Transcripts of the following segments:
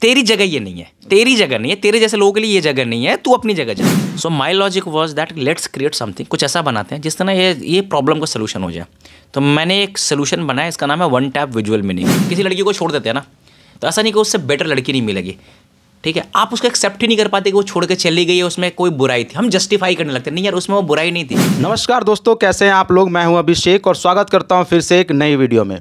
तेरी जगह ये नहीं है तेरी जगह नहीं है तेरे जैसे लोगों के लिए ये जगह नहीं है तू अपनी जगह जा so my logic was that let's create something कुछ ऐसा बनाते हैं जिस तरह ये ये प्रॉब्लम का सोल्यूशन हो जाए तो मैंने एक सोल्यूशन बनाया इसका नाम है वन टैप विजुअल मीनिंग किसी लड़की को छोड़ देते हैं ना तो ऐसा नहीं कि उससे बेटर लड़की नहीं मिलेगी ठीक है आप उसको एक्सेप्ट ही नहीं कर पाते कि वो छोड़ के चली गई है उसमें कोई बुराई थी हम जस्टिफाई करने लगते नहीं यार उसमें वो बुराई नहीं थी नमस्कार दोस्तों कैसे हैं आप लोग मैं हूं अभिषेक और स्वागत करता हूं फिर से एक नई वीडियो में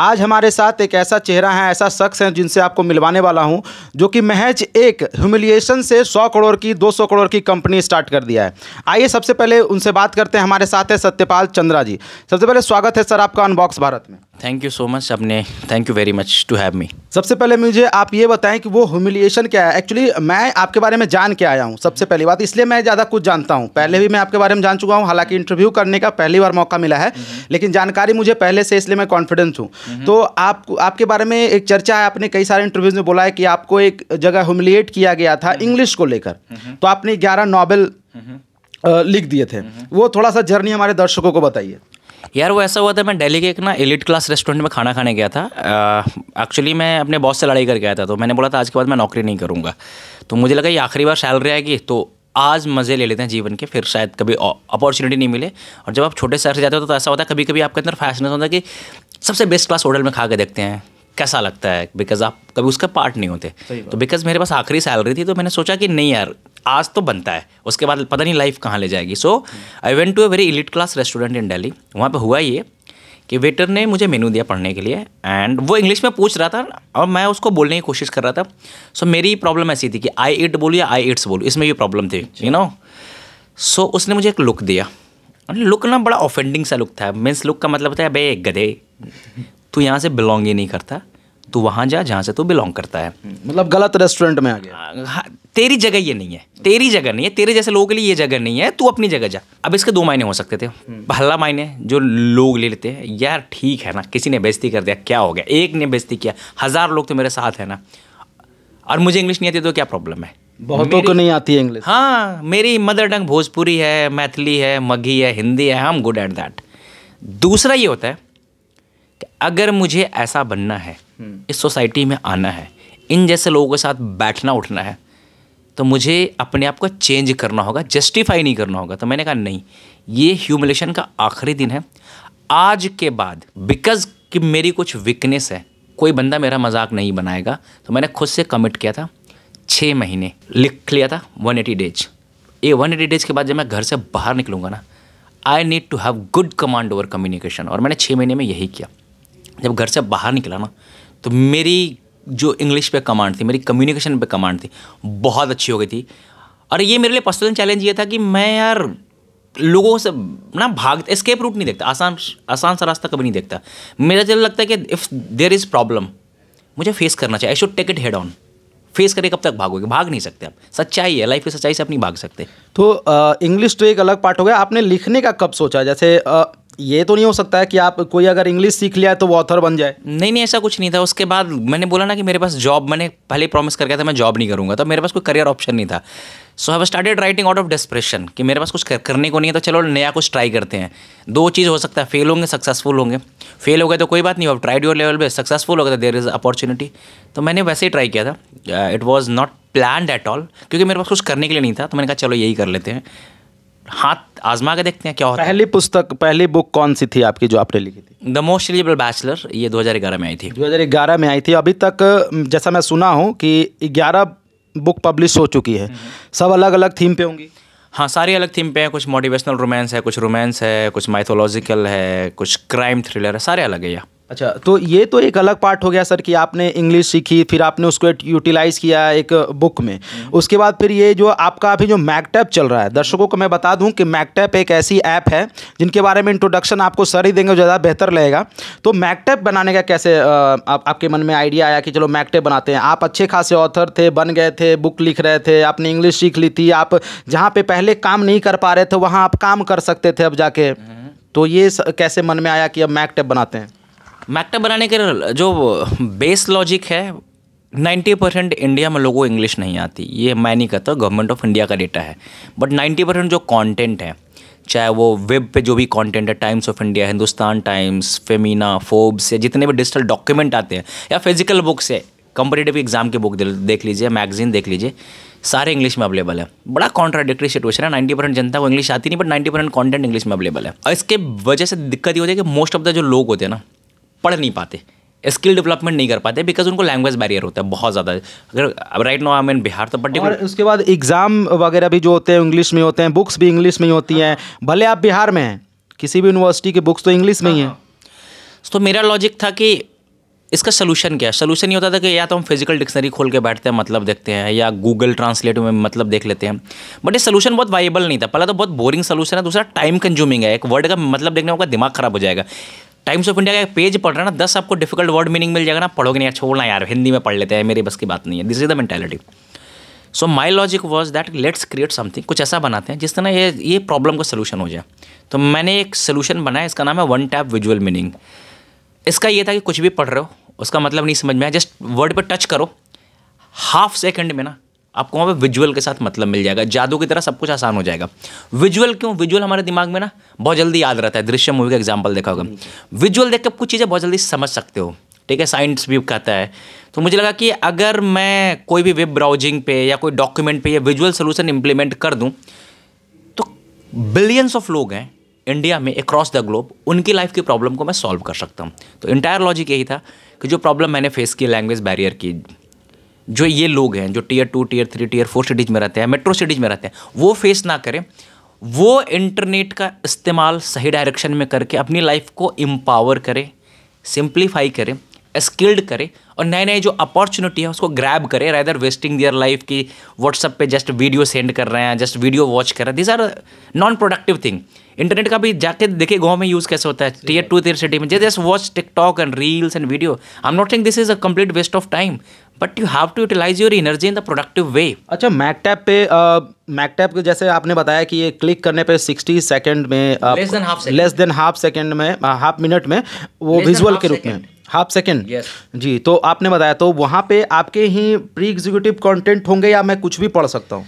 आज हमारे साथ एक ऐसा चेहरा है ऐसा शख्स है जिनसे आपको मिलवाने वाला हूं जो कि महज एक ह्यूमिलिएशन से 100 करोड़ की 200 करोड़ की कंपनी स्टार्ट कर दिया है आइए सबसे पहले उनसे बात करते हैं हमारे साथ है सत्यपाल चंद्रा जी सबसे पहले स्वागत है सर आपका अनबॉक्स भारत में थैंक यू सो मच अपने thank you very much to have me सबसे पहले मुझे आप ये बताएं कि वो ह्यूमिलिएशन क्या है एक्चुअली मैं आपके बारे में जान के आया हूँ सबसे पहली बात इसलिए मैं ज़्यादा कुछ जानता हूँ पहले भी मैं आपके बारे में जान चुका हूँ हालांकि इंटरव्यू करने का पहली बार मौका मिला है लेकिन जानकारी मुझे पहले से इसलिए मैं कॉन्फिडेंस स्टूडेंट्स हूँ तो आप आपके बारे में एक चर्चा है आपने कई सारे इंटरव्यूज़ में बोला है कि आपको एक जगह ह्यूमिलिएट किया गया था इंग्लिश हम्म। को लेकर हम्म। तो आपने ग्यारह नॉवल हम्म। लिख दिए थे वो थोड़ा सा जर्नी हमारे दर्शकों को बताइए यार वो ऐसा हुआ था मैं दिल्ली के एक ना एलिट क्लास रेस्टोरेंट में खाना खाने गया था एक्चुअली मैं अपने बॉस से लड़ाई करके आया था तो मैंने बोला था आज के बाद मैं नौकरी नहीं करूँगा तो मुझे लगा ये आखिरी बार सैलरी आएगी तो आज मज़े ले लेते हैं जीवन के फिर शायद कभी अपॉर्चुनिटी नहीं मिले और जब आप छोटे शहर से जाते हो तो ऐसा होता है कभी कभी आपके अंदर फैसनेस होता है कि सबसे बेस्ट क्लास होटल में खा के देखते हैं कैसा लगता है बिकॉज आप कभी उसका पार्ट नहीं होते तो बिकॉज मेरे पास आखिरी सैलरी थी तो मैंने सोचा कि नहीं यार आज तो बनता है उसके बाद पता नहीं लाइफ कहाँ ले जाएगी so I went to a very elite class restaurant in Delhi वहाँ पर हुआ ये कि वेटर ने मुझे मेनू दिया पढ़ने के लिए एंड वो इंग्लिश में पूछ रहा था और मैं उसको बोलने की कोशिश कर रहा था सो so, मेरी प्रॉब्लम ऐसी थी कि आई इट बोलूँ या आई इट्स बोलूँ इसमें भी प्रॉब्लम थी यू नो सो उसने मुझे एक लुक दिया लुक ना बड़ा ऑफेंडिंग सा लुक था मीन्स लुक का मतलब था एक गधे तू यहाँ से बिलोंग ही नहीं करता तो वहाँ जा जहाँ से तो बिलोंग करता है हम्म, मतलब गलत रेस्टोरेंट में आ गया हाँ, हाँ, तेरी जगह ये नहीं है तेरी जगह नहीं है तेरे जैसे लोगों के लिए ये जगह नहीं है तू अपनी जगह जा अब इसके दो मायने हो सकते थे हम्म। पहला मायने जो लोग ले लेते हैं यार ठीक है ना किसी ने बेजती कर दिया क्या हो गया एक ने बेजती किया हज़ार लोग तो मेरे साथ है ना और मुझे इंग्लिश नहीं आती तो क्या प्रॉब्लम है बहुतों को नहीं आती है इंग्लिश हाँ मेरी मदर टंग भोजपुरी है मैथिली है मगही है हिंदी है I am good at that दूसरा ये होता है कि अगर मुझे ऐसा बनना है हम्म। इस सोसाइटी में आना है इन जैसे लोगों के साथ बैठना उठना है तो मुझे अपने आप को चेंज करना होगा जस्टिफाई नहीं करना होगा तो मैंने कहा नहीं ये ह्यूमिलेशन का आखिरी दिन है आज के बाद बिकॉज कि मेरी कुछ वीकनेस है कोई बंदा मेरा मजाक नहीं बनाएगा तो मैंने खुद से कमिट किया था छः महीने लिख लिया था वन एटी डेज ये वन एटी डेज के बाद जब मैं घर से बाहर निकलूँगा ना I need to have good command over communication और मैंने छः महीने में यही किया जब घर से बाहर निकला ना तो मेरी जो इंग्लिश पे कमांड थी मेरी कम्युनिकेशन पे कमांड थी बहुत अच्छी हो गई थी और ये मेरे लिए पर्सनल चैलेंज ये था कि मैं यार लोगों से ना भाग स्केप रूट नहीं देखता आसान आसान सा रास्ता कभी नहीं देखता मेरा जब लगता है कि इफ़ देर इज़ प्रॉब्लम मुझे फेस करना चाहिए I should take it head on face करके कब तक भागोगे भाग नहीं सकते आप सच्चाई है लाइफ की सच्चाई से आप नहीं भाग सकते तो इंग्लिश तो एक अलग पार्ट हो गया आपने लिखने का कब सोचा जैसे आ, ये तो नहीं हो सकता है कि आप कोई अगर इंग्लिश सीख लिया है तो वो ऑथर बन जाए नहीं नहीं ऐसा कुछ नहीं था उसके बाद मैंने बोला ना कि मेरे पास जॉब मैंने पहले प्रॉमिस कर गया था मैं जॉब नहीं करूँगा तो मेरे पास कोई करियर ऑप्शन नहीं था so have started writing out of desperation कि मेरे पास कुछ कर, करने को नहीं है तो चलो नया कुछ ट्राई करते हैं दो चीज़ हो सकता है फेल होंगे सक्सेसफुल होंगे फेल हो गए तो कोई बात नहीं अब ट्राइड योर लेवल पर सक्सेसफुल हो गया देर इज़ अपॉर्चुनिटी तो मैंने वैसे ही ट्राई किया था it was not plan at all क्योंकि मेरे पास कुछ करने के लिए नहीं था तो मैंने कहा चलो यही कर लेते हैं हाथ आजमा के देखते हैं क्या होता पहली पुस्तक पहली बुक कौन सी थी आपकी जो आपने लिखी थी द मोस्ट एलिजिबल बैचलर ये 2011 में आई थी 2011 में आई थी अभी तक जैसा मैं सुना हूँ कि 11 बुक पब्लिश हो चुकी है हम्म। सब अलग अलग थीम पे होंगी हाँ सारी अलग थीम पे हैं कुछ मोटिवेशनल रोमांस है कुछ रोमांस है कुछ माइथोलॉजिकल है कुछ क्राइम थ्रिलर है सारे अलग है यार अच्छा तो ये तो एक अलग पार्ट हो गया सर कि आपने इंग्लिश सीखी फिर आपने उसको यूटिलाइज़ किया एक बुक में हम्म। उसके बाद फिर ये जो आपका अभी जो मैकटैप चल रहा है दर्शकों को मैं बता दूं कि मैकटैप एक ऐसी ऐप है जिनके बारे में इंट्रोडक्शन आपको सर ही देंगे ज़्यादा बेहतर रहेगा तो मैकटैप बनाने का कैसे आ, आप, आपके मन में आइडिया आया कि चलो मैकटैप बनाते हैं आप अच्छे खासे ऑथर थे बन गए थे बुक लिख रहे थे आपने इंग्लिश सीख ली थी आप जहाँ पर पहले काम नहीं कर पा रहे थे वहाँ आप काम कर सकते थे अब जाके हम्म। तो ये कैसे मन में आया कि अब मैकटैप बनाते हैं मैक्टा बनाने के जो बेस लॉजिक है 90 परसेंट इंडिया में लोगों को इंग्लिश नहीं आती ये मैं नहीं कहता गवर्नमेंट ऑफ इंडिया का डेटा है बट 90 परसेंट जो कंटेंट है चाहे वो वेब पे जो भी कंटेंट है Times of India Hindustan Times Femina Forbes या जितने भी डिजिटल डॉक्यूमेंट आते हैं या फिजिकल बुक्स है कंपटेटिव एग्जाम की बुक देख लीजिए मैगजीन देख लीजिए सारे इंग्लिश में अवेलेबल है बड़ा कॉन्ट्राडिक्टरी सिचुएशन है नाइन्टी परसेंट जनता को इंग्लिश आती नहीं but ninety percent content English में अवेलेबल है और इसके वजह से दिक्कत ये होती है कि मोस्ट ऑफ द जो लोग होते हैं ना पढ़ नहीं पाते स्किल डेवलपमेंट नहीं कर पाते बिकॉज उनको लैंग्वेज बैरियर होता है बहुत ज़्यादा अगर अब right now I mean Bihar तो पर्टिकुलर उसके बाद एग्ज़ाम वगैरह भी जो होते हैं इंग्लिश में होते हैं बुक्स भी इंग्लिश में ही होती हैं भले आप बिहार में हैं किसी भी यूनिवर्सिटी की बुक्स तो इंग्लिश में ही हैं हाँ। तो मेरा लॉजिक था कि इसका सोल्यूशन क्या है सोल्यूशन ये होता था कि या तो हम फिजिकल डिक्शनरी खोल के बैठते हैं मतलब देखते हैं या गूगल ट्रांसलेट में मतलब देख लेते हैं बट ये सोल्यूशन बहुत वाइबल नहीं था पहला तो बहुत बोरिंग सोल्यूशन है दूसरा टाइम कंज्यूमिंग है एक वर्ड का मतलब देखने में आपका दिमाग खराब हो जाएगा टाइम्स ऑफ इंडिया का एक पेज पढ़ है ना दस आपको डिफिकल्ट वर्ड मीनिंग मिल जाएगा ना पढ़ोगे नहीं यार अच्छा, छोड़ना यार हिंदी में पढ़ लेते हैं मेरी बस की बात नहीं है this is the mentality so my logic was that let's create something कुछ ऐसा बनाते हैं जिस तरह ये ये प्रॉब्लम का सोल्यूशन हो जाए तो मैंने एक सोल्यूशन बनाया इसका नाम है वन टैप विजुअल मीनिंग इसका ये था कि कुछ भी पढ़ रहे हो उसका मतलब नहीं समझ में आया जस्ट वर्ड पर टच करो हाफ सेकेंड में ना आपको वहाँ पे विजुअल के साथ मतलब मिल जाएगा जादू की तरह सब कुछ आसान हो जाएगा विजुअल क्यों विजुअल हमारे दिमाग में ना बहुत जल्दी याद रहता है दृश्य मूवी का एग्जाम्पल देखा होगा विजुअल देख के आप कुछ चीज़ें बहुत जल्दी समझ सकते हो ठीक है साइंस भी कहता है तो मुझे लगा कि अगर मैं कोई भी वेब ब्राउजिंग पे या कोई डॉक्यूमेंट पे या विजुअल सोल्यूशन इम्प्लीमेंट कर दूँ तो बिलियंस ऑफ लोग हैं इंडिया में अक्रॉस द ग्लोब उनकी लाइफ की प्रॉब्लम को मैं सॉल्व कर सकता हूँ तो इंटायर लॉजिक यही था कि जो प्रॉब्लम मैंने फेस की लैंग्वेज बैरियर की जो ये लोग हैं जो tier two tier three tier four cities में रहते हैं मेट्रो सिटीज़ में रहते हैं वो फेस ना करें वो इंटरनेट का इस्तेमाल सही डायरेक्शन में करके अपनी लाइफ को एम्पावर करें सिंप्लीफाई करें स्किल्ड करें और नए नए जो अपॉर्चुनिटी है उसको ग्रैब करें रैदर वेस्टिंग दियर लाइफ की व्हाट्सअप पे जस्ट वीडियो सेंड कर रहे हैं जस्ट वीडियो वॉच कर रहे हैं this are non productive thing internet का भी जाके देखे गाँव में यूज़ कैसे होता है टीयर टू टीयर सिटी में just watch TikTok and reels and video I am not think this is a complete waste of time but you have to utilise your energy in the productive way अच्छा Mactap पे मैकटैप जैसे आपने बताया कि ये click करने पे 60 second में less than half second second में हाफ मिनट में वो विजुअल के रूप में हाफ सेकेंड yes. जी तो आपने बताया तो वहाँ पे आपके ही प्री एग्जीक्यूटिव कंटेंट होंगे या मैं कुछ भी पढ़ सकता हूँ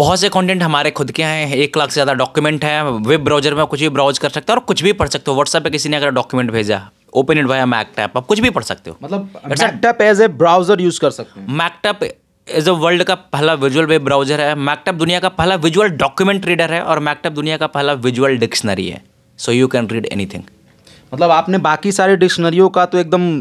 बहुत से कंटेंट हमारे खुद के हैं एक लाख से ज़्यादा डॉक्यूमेंट हैं वेब ब्राउजर में कुछ भी ब्राउज कर सकते हैं और कुछ भी पढ़ सकते हो व्हाट्सएप पे किसी ने अगर डॉक्यूमेंट भेजा ओपन इट वाया मैकटैप आप कुछ भी पढ़ सकते हो मतलब Mactap as a browser use कर सकते हो मैकटैप एज अ वर्ल्ड का पहला विजुअल वेब ब्राउजर है मैकटैप दुनिया का पहला विजुअल डॉक्यूमेंट रीडर है और मैकटैप दुनिया का पहला विजुअल डिक्शनरी है so you can read anything मतलब आपने बाकी सारे डिक्शनरियों का तो एकदम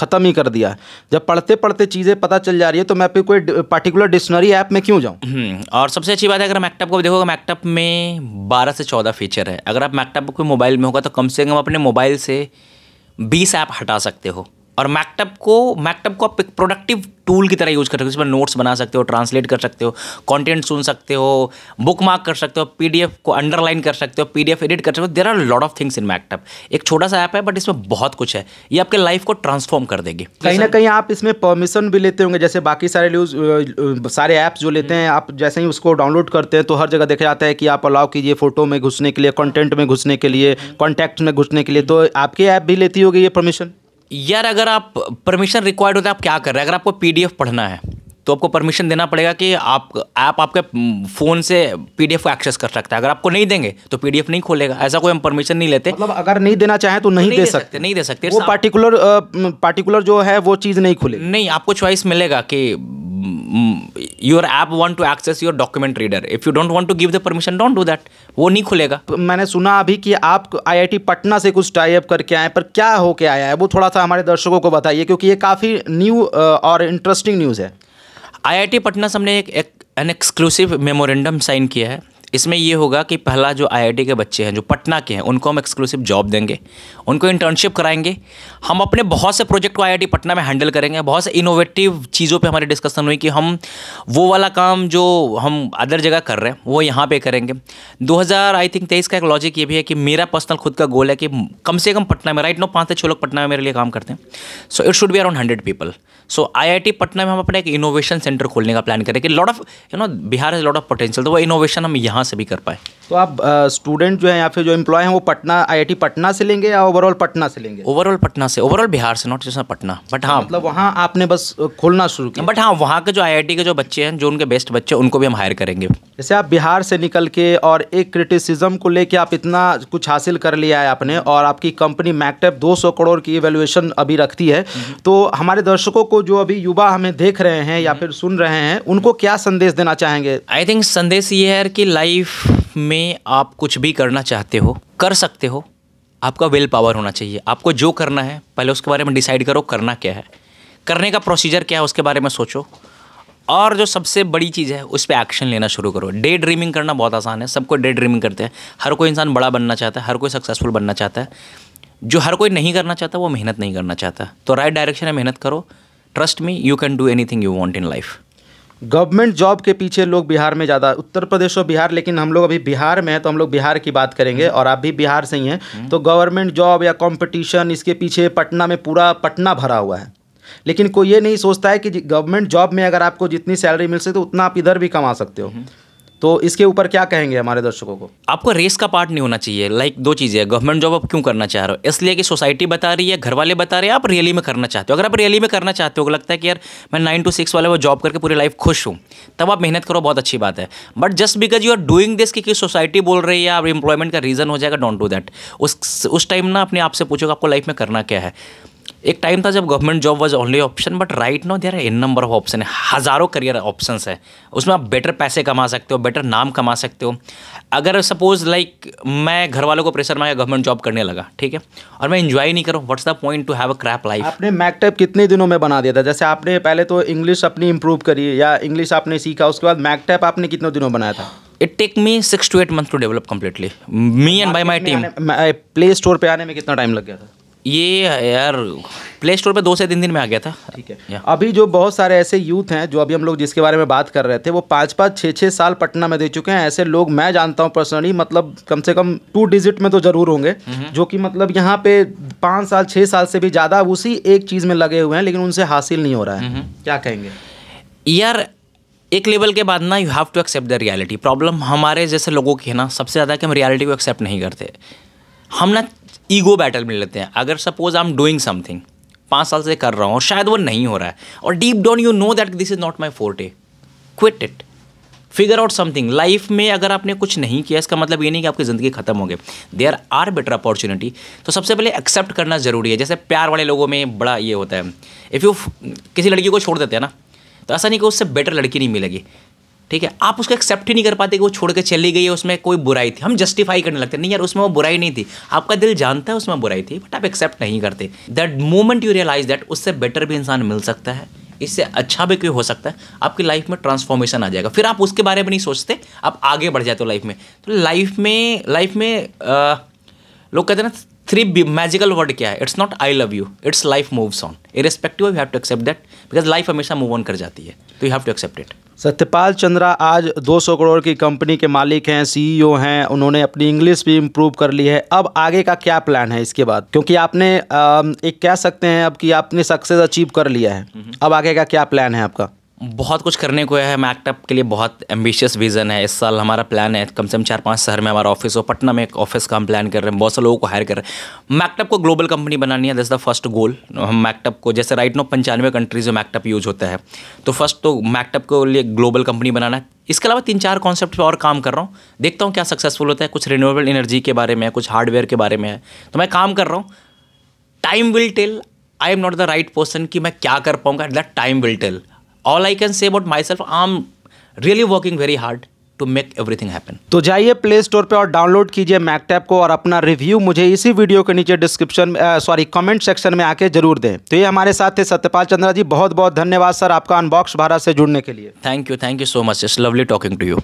ख़त्म ही कर दिया जब पढ़ते पढ़ते चीज़ें पता चल जा रही है तो मैं फिर कोई पर्टिकुलर डिक्शनरी ऐप में क्यों जाऊँ हम्म, और सबसे अच्छी बात है अगर मैकटॉप को देखोगे मैकटॉप में बारह से चौदह फीचर है अगर आप मैकटॉप कोई मोबाइल में होगा तो कम से कम अपने मोबाइल से बीस ऐप हटा सकते हो और मैकटप को मैकटप को आप एक प्रोडक्टिव टूल की तरह यूज़ कर सकते हो जिसमें नोट्स बना सकते हो ट्रांसलेट कर सकते हो कंटेंट सुन सकते हो बुक मार्क कर सकते हो पीडीएफ को अंडरलाइन कर सकते हो पीडीएफ एडिट कर सकते हो there are lot of things in Mactap एक छोटा सा ऐप है बट इसमें बहुत कुछ है ये आपके लाइफ को ट्रांसफॉर्म कर देगी कहीं ना कहीं आप इसमें परमिशन भी लेते होंगे जैसे बाकी सारे न्यूज सारे ऐप्स जो लेते हैं आप जैसे ही उसको डाउनलोड करते हैं तो हर जगह देखा जाता है कि आप अलाउ कीजिए फोटो में घुसने के लिए कॉन्टेंट में घुसने के लिए कॉन्टैक्ट में घुसने के लिए तो आपकी ऐप भी लेती होगी ये परमिशन यार अगर आप परमिशन रिक्वायर्ड होता है आप क्या कर रहे हैं अगर आपको पीडीएफ पढ़ना है तो आपको परमिशन देना पड़ेगा कि आप ऐप आपके फ़ोन से पीडीएफ को एक्सेस कर सकता है अगर आपको नहीं देंगे तो पीडीएफ नहीं खोलेगा ऐसा कोई हम परमिशन नहीं लेते मतलब अगर नहीं देना चाहें तो नहीं, नहीं दे, दे सकते, सकते नहीं दे सकते वो पार्टिकुलर पार्टिकुलर जो है वो चीज़ नहीं खुले नहीं आपको चॉइस मिलेगा कि your app want to access your document reader if you don't want to give the permission don't do that वो नहीं खुलेगा मैंने सुना अभी कि आप आई पटना से कुछ टाइप करके आए पर क्या होके आया है वो थोड़ा सा हमारे दर्शकों को बताइए क्योंकि ये काफ़ी न्यू uh, और इंटरेस्टिंग न्यूज़ है आई पटना से हमने एक, एक एन एक्सक्लूसिव मेमोरेंडम साइन किया है इसमें ये होगा कि पहला जो आईआईटी के बच्चे हैं जो पटना के हैं उनको हम एक्सक्लूसिव जॉब देंगे उनको इंटर्नशिप कराएंगे हम अपने बहुत से प्रोजेक्ट को आईआईटी पटना में हैंडल करेंगे बहुत से इनोवेटिव चीज़ों पे हमारी डिस्कशन हुई कि हम वो वाला काम जो हम अदर जगह कर रहे हैं वो यहाँ पर करेंगे दो आई थिंक तेईस का एक लॉजिक ये भी है कि मेरा पर्सनल खुद का गोल है कि कम से कम पटना में राइट नो पाँच से छः लोग पटना में मेरे लिए काम करते हैं so it should be around hundred people so IIT Patna में हम अपना एक इनोवेशन सेंटर खोलने का प्लान करें कि lot of you know Bihar is lot of potential तो वो इनोवेशन हम यहाँ से भी कर पाए तो आप स्टूडेंट जो है या फिर जो एम्प्लॉय हैं वो पटना आईआईटी पटना से लेंगे या ओवरऑल पटना से लेंगे ओवरऑल पटना से ओवरऑल बिहार से नॉट जैसा पटना बट हाँ मतलब वहाँ आपने बस खोलना शुरू किया बट हाँ वहाँ के जो आई के जो बच्चे हैं जो उनके बेस्ट बच्चे उनको भी हम हायर करेंगे जैसे आप बिहार से निकल के और एक क्रिटिसिज्म को लेकर आप इतना कुछ हासिल कर लिया है आपने और आपकी कंपनी मैकटेप दो करोड़ की वैल्यूएशन अभी रखती है हम्म। तो हमारे दर्शकों को जो अभी युवा हमें देख रहे हैं या हम्म। फिर सुन रहे हैं उनको क्या संदेश देना चाहेंगे आई थिंक संदेश ये है कि लाइफ में आप कुछ भी करना चाहते हो कर सकते हो आपका विल पावर होना चाहिए आपको जो करना है पहले उसके बारे में डिसाइड करो करना क्या है करने का प्रोसीजर क्या है उसके बारे में सोचो और जो सबसे बड़ी चीज़ है उस पर एक्शन लेना शुरू करो डे ड्रीमिंग करना बहुत आसान है सबको डे ड्रीमिंग करते हैं हर कोई इंसान बड़ा बनना चाहता है हर कोई सक्सेसफुल बनना चाहता है जो हर कोई नहीं करना चाहता वो मेहनत नहीं करना चाहता तो राइट डायरेक्शन में मेहनत करो trust me you can do anything you want in life government job के पीछे लोग बिहार में ज़्यादा उत्तर प्रदेश और बिहार लेकिन हम लोग अभी बिहार में हैं तो हम लोग बिहार की बात करेंगे हम्म। और आप भी बिहार से ही हैं हम्म। तो गवर्नमेंट जॉब या कंपटीशन इसके पीछे पटना में पूरा पटना भरा हुआ है लेकिन कोई ये नहीं सोचता है कि गवर्नमेंट जॉब में अगर आपको जितनी सैलरी मिल सके तो उतना आप इधर भी कमा सकते हो हम्म। तो इसके ऊपर क्या कहेंगे हमारे दर्शकों को आपको रेस का पार्ट नहीं होना चाहिए लाइक दो चीज़ें गवर्नमेंट जॉब आप क्यों करना चाह रहे हो इसलिए कि सोसाइटी बता रही है घर वाले बता रहे हैं आप रियली में करना चाहते हो अगर आप रियली में करना चाहते हो तो लगता है कि यार मैं नाइन टू सिक्स वाले वो जॉब करके पूरी लाइफ खुश हूँ तब आप मेहनत करो बहुत अच्छी बात है but just because you are doing this कि सोसाइटी बोल रही है आप इंप्लॉयमेंट का रीज़न हो जाएगा डोंट डू दैट उस उस टाइम ना अपने आपसे से आपको लाइफ में करना क्या है एक टाइम था जब government job was only option but right now there in number of option है हज़ारों करियर ऑप्शन है उसमें आप बेटर पैसे कमा सकते हो बेटर नाम कमा सकते हो अगर सपोज लाइक like, मैं घर वालों को प्रेशर मांगा गवर्नमेंट जॉब करने लगा ठीक है और मैं इन्जॉय नहीं करूँ what's the point to have a crap life आपने मैकटेप कितने दिनों में बना दिया था जैसे आपने पहले तो इंग्लिश अपनी इंप्रूव करी या इंग्लिश आपने सीखा उसके बाद मैकटेप आपने कितने दिनों बनाया था it take me six to eight month to develop completely me and by my team Play Store पर आने में कितना टाइम लग गया था ये यार प्ले स्टोर पर दो से तीन दिन में आ गया था ठीक है अभी जो बहुत सारे ऐसे यूथ हैं जो अभी हम लोग जिसके बारे में बात कर रहे थे वो पाँच पाँच छः छः साल पटना में दे चुके हैं ऐसे लोग मैं जानता हूँ पर्सनली मतलब कम से कम टू डिजिट में तो ज़रूर होंगे mm-hmm. जो कि मतलब यहाँ पे पाँच साल छः साल से भी ज़्यादा उसी एक चीज़ में लगे हुए हैं लेकिन उनसे हासिल नहीं हो रहा है mm-hmm. क्या कहेंगे यार एक लेवल के बाद ना you have to accept the reality problem हमारे जैसे लोगों की है ना सबसे ज़्यादा कि हम रियलिटी को एक्सेप्ट नहीं करते हम ना ईगो बैटल मिल लेते हैं अगर suppose I am doing something पाँच साल से कर रहा हूँ शायद वो नहीं हो रहा है और deep down you know that this is not my forte quit it figure out something life में अगर आपने कुछ नहीं किया इसका मतलब ये नहीं कि आपकी ज़िंदगी खत्म हो गई देयर आर बेटर अपॉर्चुनिटी तो सबसे पहले एक्सेप्ट करना ज़रूरी है जैसे प्यार वाले लोगों में बड़ा ये होता है इफ़ यू किसी लड़की को छोड़ देते हैं ना तो ऐसा नहीं कि उससे बेटर लड़की नहीं मिलेगी ठीक है आप उसको एक्सेप्ट ही नहीं कर पाते कि वो छोड़ के चली गई है उसमें कोई बुराई थी हम जस्टिफाई करने लगते नहीं यार उसमें वो बुराई नहीं थी आपका दिल जानता है उसमें बुराई थी बट आप एक्सेप्ट नहीं करते that moment you realise that उससे बेटर भी इंसान मिल सकता है इससे अच्छा भी कोई हो सकता है आपकी लाइफ में ट्रांसफॉर्मेशन आ जाएगा फिर आप उसके बारे में नहीं सोचते आप आगे बढ़ जाते हो लाइफ में तो लाइफ में लाइफ में लोग कहते हैं ना थ्री मैजिकल वर्ड क्या है it's not I love you it's life moves on irrespective you have to accept that because life हमेशा मूव ऑन कर जाती है तो you have to accept it Satyapal Chandra आज 200 करोड़ की कंपनी के मालिक हैं सीईओ e हैं उन्होंने अपनी इंग्लिश भी इम्प्रूव कर ली है अब आगे का क्या प्लान है इसके बाद क्योंकि आपने एक कह सकते हैं अब कि आपने सक्सेस अचीव कर लिया है अब आगे का क्या प्लान है आपका बहुत कुछ करने को है मैकटअप के लिए बहुत एम्बिशियस विज़न है इस साल हमारा प्लान है कम से कम चार पांच शहर में हमारा ऑफिस हो पटना में एक ऑफिस का हम प्लान कर रहे हैं बहुत से लोगों को हायर कर रहे हैं मैकटअप को ग्लोबल कंपनी बनानी है दस द फर्स्ट गोल हम मैकटअप को जैसे राइट नो पंचानवे कंट्रीज में मैकटअप यूज होता है तो फर्स्ट तो मैकटअप के लिए ग्लोबल कंपनी बनाना है इसके अलावा तीन चार कॉन्सेप्ट और काम कर रहा हूँ देखता हूँ क्या सक्सेसफुल होता है कुछ रिन्यूएबल एनर्जी के बारे में कुछ हार्डवेयर के बारे में है तो मैं काम कर रहा हूँ time will tell I am not the right person कि मैं क्या कर पाऊँगा that time will tell can say can myself I am really working very hard to make everything happen तो जाइए प्ले स्टोर पर और डाउनलोड कीजिए मैकटैप को और अपना रिव्यू मुझे इसी वीडियो के नीचे डिस्क्रिप्शन सॉरी कमेंट सेक्शन में आके जरूर दें तो ये हमारे साथ थे सत्यपाल चंद्रा जी बहुत बहुत धन्यवाद सर आपका अनबॉक्स भारत से जुड़ने के लिए thank you thank you so much it's lovely talking to you